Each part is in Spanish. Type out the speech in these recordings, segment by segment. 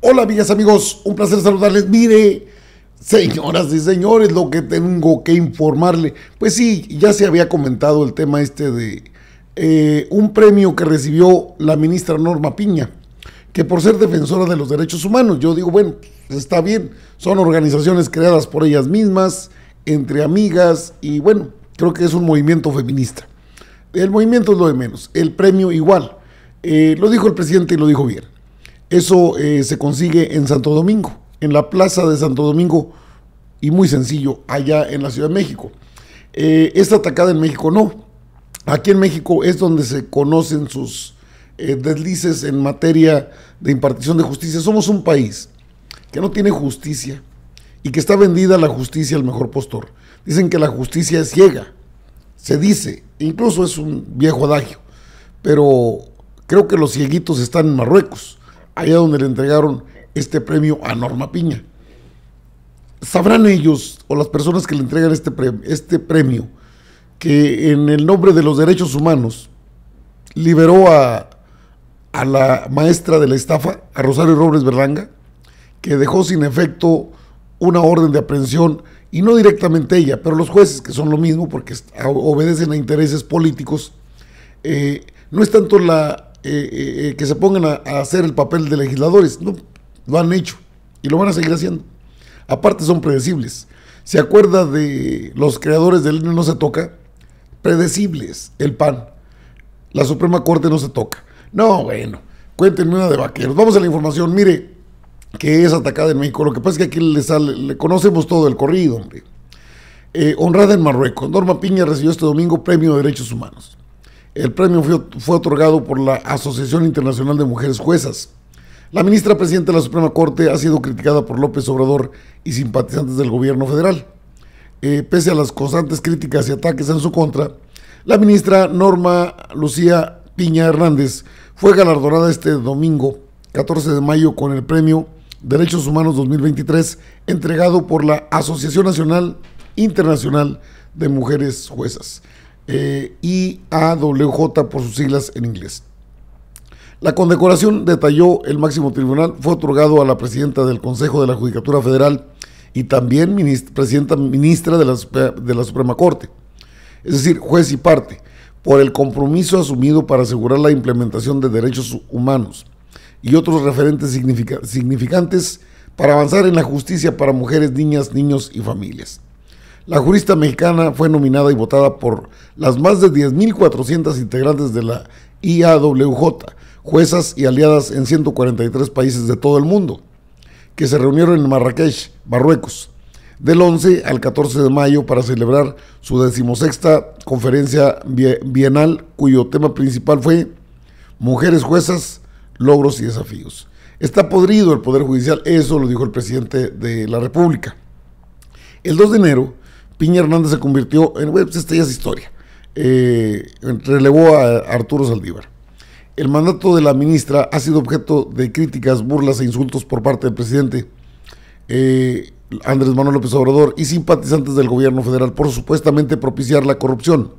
Hola amigas, amigos, un placer saludarles. Mire, señoras y señores, lo que tengo que informarle. Pues sí, ya se había comentado el tema este de eh, un premio que recibió la ministra Norma Piña, que por ser defensora de los derechos humanos, yo digo, bueno, está bien, son organizaciones creadas por ellas mismas, entre amigas, y bueno, creo que es un movimiento feminista. El movimiento es lo de menos, el premio igual. Eh, lo dijo el presidente y lo dijo bien eso eh, se consigue en Santo Domingo, en la plaza de Santo Domingo, y muy sencillo, allá en la Ciudad de México. Eh, esta atacada en México no. Aquí en México es donde se conocen sus eh, deslices en materia de impartición de justicia. Somos un país que no tiene justicia y que está vendida la justicia al mejor postor. Dicen que la justicia es ciega, se dice, incluso es un viejo adagio, pero creo que los cieguitos están en Marruecos allá donde le entregaron este premio a Norma Piña. ¿Sabrán ellos o las personas que le entregan este, este premio que en el nombre de los derechos humanos liberó a, la maestra de la estafa, a Rosario Robles Berlanga, que dejó sin efecto una orden de aprehensión, y no directamente ella, pero los jueces, que son lo mismo porque obedecen a intereses políticos, eh, no es tanto la eh, eh, eh, que se pongan a, hacer el papel de legisladores. No, lo han hecho y lo van a seguir haciendo. Aparte son predecibles. ¿Se acuerda de los creadores del INE no se toca? Predecibles, el PAN. La Suprema Corte no se toca. No, bueno, cuéntenme una de vaqueros. Vamos a la información. Mire, que es atacada en México. Lo que pasa es que aquí le, sale, le conocemos todo el corrido, hombre. honrada en Marruecos, Norma Piña recibió este domingo Premio de Derechos Humanos. El premio fue, otorgado por la Asociación Internacional de Mujeres Juezas. La ministra presidenta de la Suprema Corte ha sido criticada por López Obrador y simpatizantes del gobierno federal. Eh, pese a las constantes críticas y ataques en su contra, la ministra Norma Lucía Piña Hernández fue galardonada este domingo 14 de mayo con el premio Derechos Humanos 2023 entregado por la Asociación Nacional Internacional de Mujeres Juezas. Eh, IAWJ por sus siglas en inglés. La condecoración, detalló el máximo tribunal, fue otorgado a la presidenta del Consejo de la Judicatura Federal y también presidenta ministra de la, Suprema Corte, es decir, juez y parte, por el compromiso asumido para asegurar la implementación de derechos humanos y otros referentes significantes para avanzar en la justicia para mujeres, niñas, niños y familias. La jurista mexicana fue nominada y votada por las más de 10.400 integrantes de la IAWJ, juezas y aliadas en 143 países de todo el mundo, que se reunieron en Marrakech, Marruecos, del 11 al 14 de mayo para celebrar su decimosexta conferencia bienal, cuyo tema principal fue Mujeres juezas, logros y desafíos. Está podrido el Poder Judicial, eso lo dijo el presidente de la República. El 2 de enero, Piña Hernández se convirtió en, bueno, pues esta ya es historia, eh, relevó a Arturo Saldívar. El mandato de la ministra ha sido objeto de críticas, burlas e insultos por parte del presidente eh, Andrés Manuel López Obrador y simpatizantes del gobierno federal por supuestamente propiciar la corrupción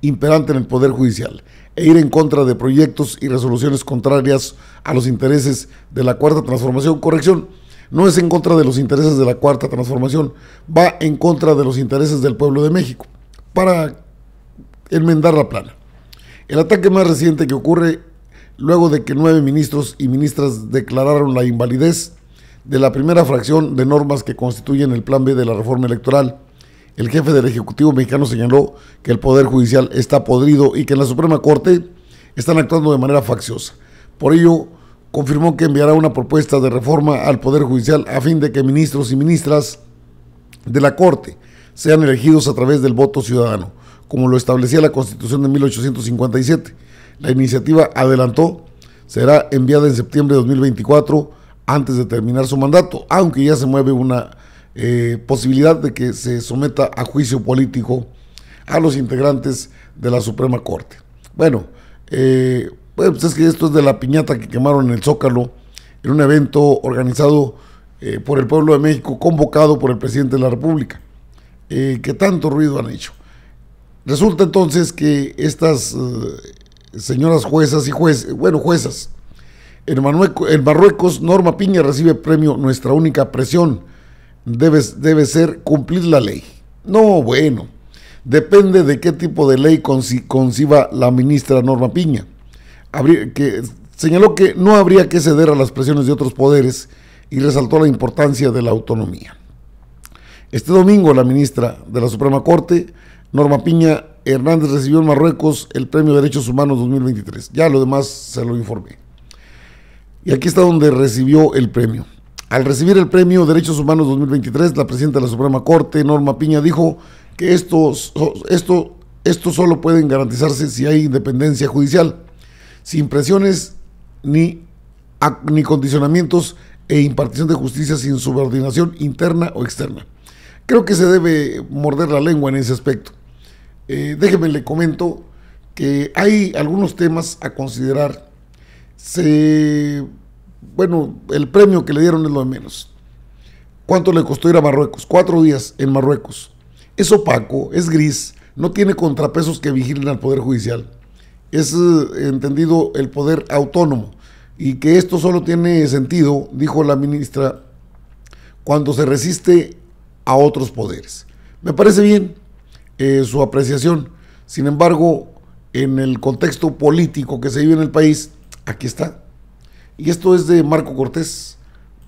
imperante en el Poder Judicial e ir en contra de proyectos y resoluciones contrarias a los intereses de la Cuarta Transformación. Corrección, no es en contra de los intereses de la cuarta transformación, va en contra de los intereses del pueblo de México, para enmendar la plana. El ataque más reciente que ocurre luego de que nueve ministros y ministras declararon la invalidez de la primera fracción de normas que constituyen el plan B de la reforma electoral. El jefe del Ejecutivo mexicano señaló que el Poder Judicial está podrido y que en la Suprema Corte están actuando de manera facciosa. Por ello, confirmó que enviará una propuesta de reforma al Poder Judicial a fin de que ministros y ministras de la Corte sean elegidos a través del voto ciudadano, como lo establecía la Constitución de 1857. La iniciativa adelantó será enviada en septiembre de 2024 antes de terminar su mandato, aunque ya se mueve una eh, posibilidad de que se someta a juicio político a los integrantes de la Suprema Corte. Bueno, eh, bueno, pues es que esto es de la piñata que quemaron en el Zócalo, en un evento organizado eh, por el pueblo de México, convocado por el presidente de la República, eh, que tanto ruido han hecho. Resulta entonces que estas eh, señoras juezas y jueces, bueno, juezas, en, en, Marruecos, Norma Piña recibe premio Nuestra única presión debe, debe ser cumplir la ley. No, bueno, depende de qué tipo de ley conciba la ministra Norma Piña que señaló que no habría que ceder a las presiones de otros poderes y resaltó la importancia de la autonomía. Este domingo la ministra de la Suprema Corte, Norma Piña Hernández, recibió en Marruecos el Premio de Derechos Humanos 2023. Ya lo demás se lo informé. Y aquí está donde recibió el premio. Al recibir el premio de Derechos Humanos 2023, la presidenta de la Suprema Corte, Norma Piña, dijo que estos esto, esto solo pueden garantizarse si hay independencia judicial sin presiones ni, ni condicionamientos e impartición de justicia sin subordinación interna o externa. Creo que se debe morder la lengua en ese aspecto. Eh, déjeme le comento que hay algunos temas a considerar. bueno, el premio que le dieron es lo de menos. ¿Cuánto le costó ir a Marruecos? Cuatro días en Marruecos. Es opaco, es gris, no tiene contrapesos que vigilen al Poder Judicial es eh, entendido el poder autónomo y que esto solo tiene sentido, dijo la ministra, cuando se resiste a otros poderes. Me parece bien eh, su apreciación, sin embargo, en el contexto político que se vive en el país, aquí está. Y esto es de Marco Cortés.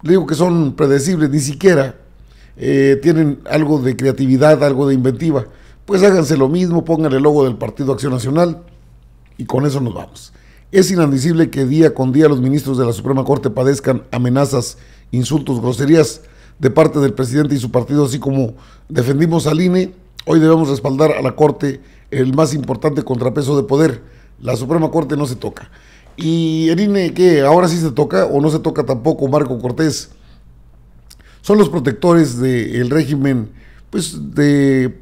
digo que son predecibles, ni siquiera eh, tienen algo de creatividad, algo de inventiva. Pues háganse lo mismo, pongan el logo del Partido Acción Nacional, y con eso nos vamos. Es inadmisible que día con día los ministros de la Suprema Corte padezcan amenazas, insultos, groserías de parte del presidente y su partido, así como defendimos al INE, hoy debemos respaldar a la Corte el más importante contrapeso de poder. La Suprema Corte no se toca. ¿Y el INE qué? ¿Ahora sí se toca o no se toca tampoco Marco Cortés? Son los protectores del régimen pues, de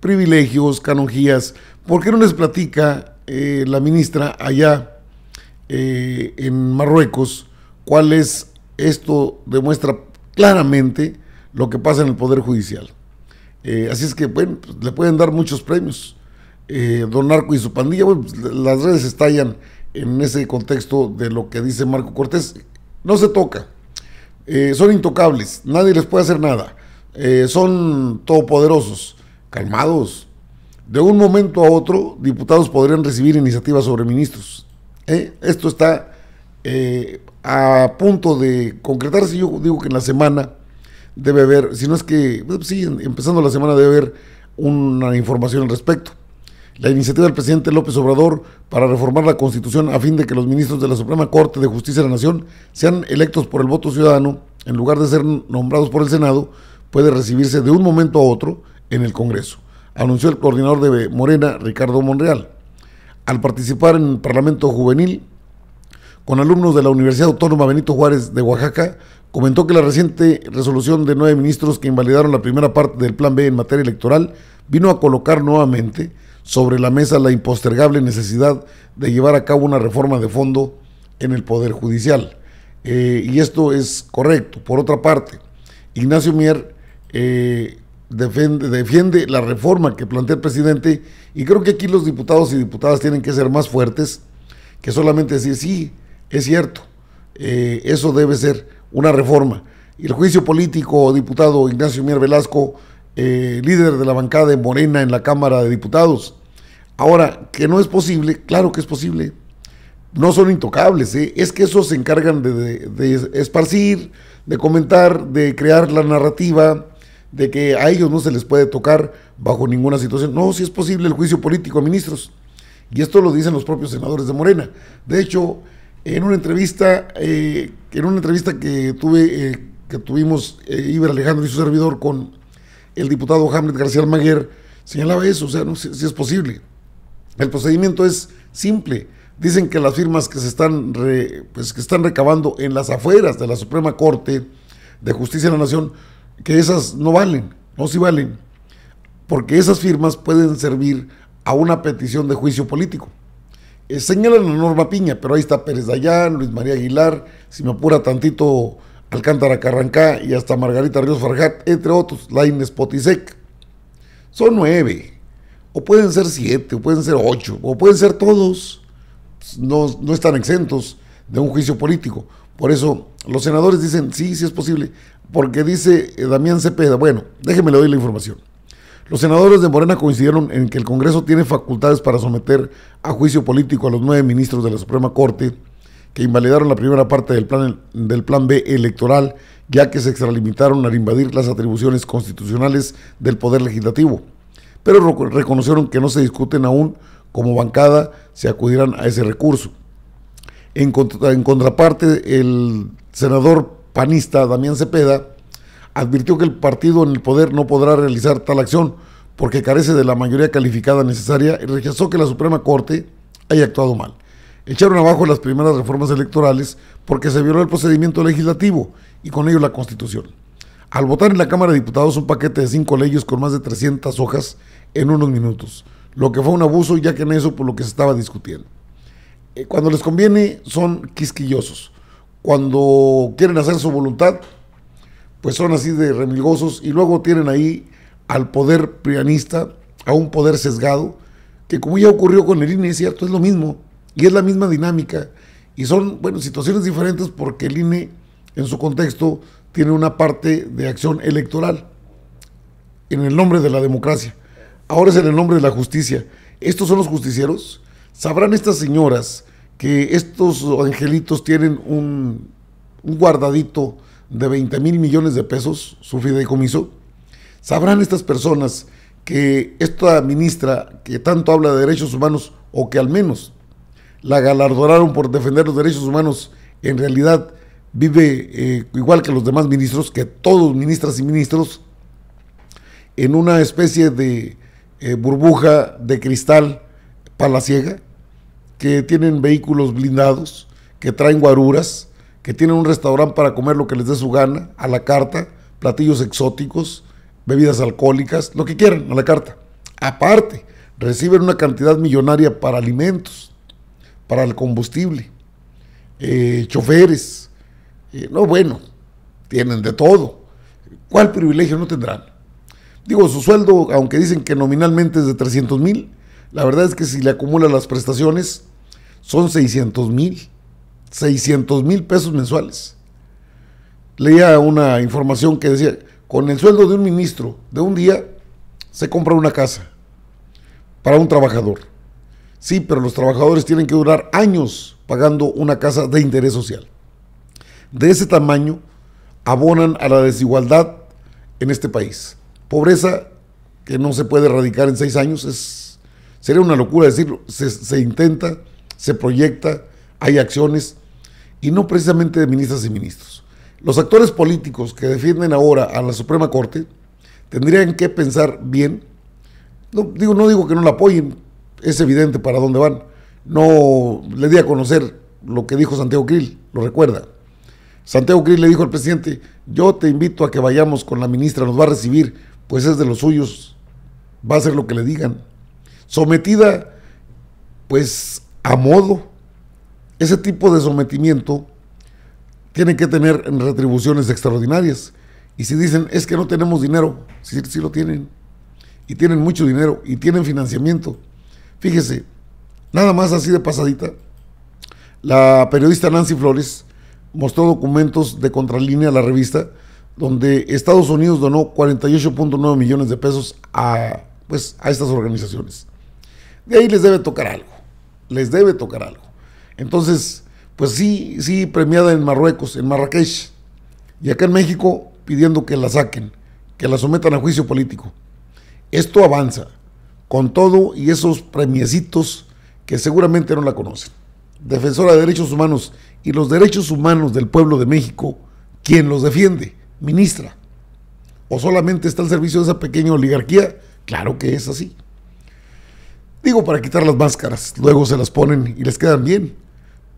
privilegios, canonjías. ¿Por qué no les platica eh, la ministra allá eh, en Marruecos, cuál es, esto demuestra claramente lo que pasa en el Poder Judicial. Eh, así es que, bueno, pues, le pueden dar muchos premios. Don Arco y su pandilla, bueno, pues, las redes estallan en ese contexto de lo que dice Marco Cortés. No se toca. son intocables, nadie les puede hacer nada. son todopoderosos, calmados, de un momento a otro, diputados podrían recibir iniciativas sobre ministros. ¿Eh? Esto está eh, a punto de concretarse. Yo digo que en la semana debe haber, si no es que, pues sí, empezando la semana debe haber una información al respecto. La iniciativa del presidente López Obrador para reformar la Constitución a fin de que los ministros de la Suprema Corte de Justicia de la Nación sean electos por el voto ciudadano, en lugar de ser nombrados por el Senado, puede recibirse de un momento a otro en el Congreso anunció el coordinador de Morena, Ricardo Monreal, al participar en el Parlamento Juvenil con alumnos de la Universidad Autónoma Benito Juárez de Oaxaca, comentó que la reciente resolución de nueve ministros que invalidaron la primera parte del Plan B en materia electoral vino a colocar nuevamente sobre la mesa la impostergable necesidad de llevar a cabo una reforma de fondo en el Poder Judicial. Eh, y esto es correcto. Por otra parte, Ignacio Mier eh, defiende, la reforma que plantea el presidente y creo que aquí los diputados y diputadas tienen que ser más fuertes que solamente decir, sí, es cierto, eh, eso debe ser una reforma. Y el juicio político, diputado Ignacio Mier Velasco, eh, líder de la bancada de Morena en la Cámara de Diputados. Ahora, que no es posible, claro que es posible. No son intocables, ¿eh? es que esos se encargan de esparcir, de comentar, de crear la narrativa, de que a ellos no se les puede tocar bajo ninguna situación. No, si es posible el juicio político a ministros. Y esto lo dicen los propios senadores de Morena. De hecho, en una entrevista, eh, en una entrevista que tuve, eh, que tuvimos eh, Iber Alejandro y su servidor con el diputado Hamlet García Maguer señalaba eso, o sea, no, si, es posible. El procedimiento es simple. Dicen que las firmas que se están, pues, que están recabando en las afueras de la Suprema Corte de Justicia de la Nación que esas no valen, no si valen, porque esas firmas pueden servir a una petición de juicio político. Eh, señalan la Norma Piña, pero ahí está Pérez Dayán, Luis María Aguilar, si me apura tantito, Alcántara Carrancá y hasta Margarita Ríos Farjat, entre otros, lines Potisek. Son nueve, o pueden ser siete, o pueden ser ocho, o pueden ser todos. No, no están exentos de un juicio político. Por eso los senadores dicen, sí, sí es posible, porque dice eh, Damián Cepeda, bueno, déjeme le doy la información. Los senadores de Morena coincidieron en que el Congreso tiene facultades para someter a juicio político a los nueve ministros de la Suprema Corte que invalidaron la primera parte del plan, del plan B electoral, ya que se extralimitaron al invadir las atribuciones constitucionales del Poder Legislativo. Pero reconocieron que no se discuten aún como bancada se acudirán a ese recurso. En, contraparte, el senador panista Damián Cepeda advirtió que el partido en el poder no podrá realizar tal acción porque carece de la mayoría calificada necesaria y rechazó que la Suprema Corte haya actuado mal. Echaron abajo las primeras reformas electorales porque se violó el procedimiento legislativo y con ello la Constitución. Al votar en la Cámara de Diputados un paquete de cinco leyes con más de 300 hojas en unos minutos, lo que fue un abuso ya que en eso por lo que se estaba discutiendo. Eh, cuando les conviene son quisquillosos. Cuando quieren hacer su voluntad, pues son así de remilgosos y luego tienen ahí al poder prianista, a un poder sesgado, que como ya ocurrió con el INE, es cierto, es lo mismo y es la misma dinámica. Y son, bueno, situaciones diferentes porque el INE en su contexto tiene una parte de acción electoral en el nombre de la democracia. Ahora es en el nombre de la justicia. ¿Estos son los justicieros? ¿Sabrán estas señoras que estos angelitos tienen un, guardadito de 20 mil millones de pesos, su fideicomiso, sabrán estas personas que esta ministra que tanto habla de derechos humanos, o que al menos la galardonaron por defender los derechos humanos, en realidad vive eh, igual que los demás ministros, que todos ministras y ministros, en una especie de eh, burbuja de cristal palaciega, que tienen vehículos blindados, que traen guaruras, que tienen un restaurante para comer lo que les dé su gana, a la carta, platillos exóticos, bebidas alcohólicas, lo que quieran, a la carta. Aparte, reciben una cantidad millonaria para alimentos, para el combustible, eh, choferes. Eh, no, bueno, tienen de todo. ¿Cuál privilegio no tendrán? Digo, su sueldo, aunque dicen que nominalmente es de 300 mil, la verdad es que si le acumulan las prestaciones, son 600 mil. 600 mil pesos mensuales. Leía una información que decía, con el sueldo de un ministro de un día se compra una casa para un trabajador. Sí, pero los trabajadores tienen que durar años pagando una casa de interés social. De ese tamaño abonan a la desigualdad en este país. Pobreza que no se puede erradicar en seis años sería una locura decirlo. se intenta, se proyecta, hay acciones, y no precisamente de ministras y ministros. Los actores políticos que defienden ahora a la Suprema Corte tendrían que pensar bien, no digo, no digo que no la apoyen, es evidente para dónde van, no le di a conocer lo que dijo Santiago Krill, lo recuerda. Santiago Krill le dijo al presidente, yo te invito a que vayamos con la ministra, nos va a recibir, pues es de los suyos, va a hacer lo que le digan. Sometida pues a modo. Ese tipo de sometimiento tiene que tener retribuciones extraordinarias. Y si dicen, es que no tenemos dinero, sí, lo tienen. Y tienen mucho dinero y tienen financiamiento. Fíjese, nada más así de pasadita, la periodista Nancy Flores mostró documentos de contralínea a la revista donde Estados Unidos donó 48.9 millones de pesos a, pues, a estas organizaciones. De ahí les debe tocar algo les debe tocar algo. Entonces, pues sí, sí, premiada en Marruecos, en Marrakech, y acá en México pidiendo que la saquen, que la sometan a juicio político. Esto avanza, con todo y esos premiecitos que seguramente no la conocen. Defensora de Derechos Humanos y los derechos humanos del pueblo de México, ¿quién los defiende? Ministra. ¿O solamente está al servicio de esa pequeña oligarquía? Claro que es así. Digo, para quitar las máscaras, luego se las ponen y les quedan bien.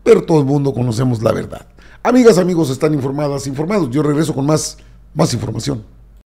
Pero todo el mundo conocemos la verdad. Amigas, amigos, están informadas, informados. Yo regreso con más, más información.